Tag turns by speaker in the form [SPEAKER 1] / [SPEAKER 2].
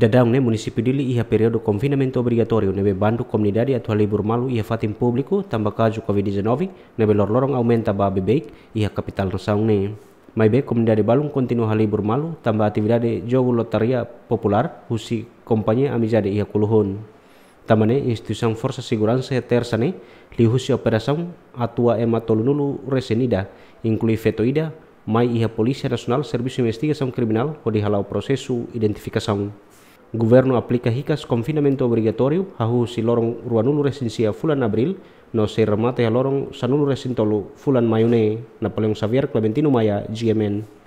[SPEAKER 1] ne munisipi dili iha periode confinamento obligatorio nebe bandu atua libur malu iha fatim publiku tambah kaju covid-19 nebe lorlorong aumenta ba bebeik iha kapital nasaungne mai be komunidade balung continua halibur malu tambah atividade jogu lotaria popular husi kompanye amizade iha kuluhun tamane institusi forsa segurança e tersane husi operasaung atua ematolunulu resenida inklui fetoida mai iha polisi nasional servisu investigasaung criminal pode halau prosesu identificação governo aplica hicas confinamento obrigatório hahu si lorong ruanulu resinsia fulan abril no se remate a lorong sanulu resintolu fulan mayune Napoleon Xavier Clementino Maya GMN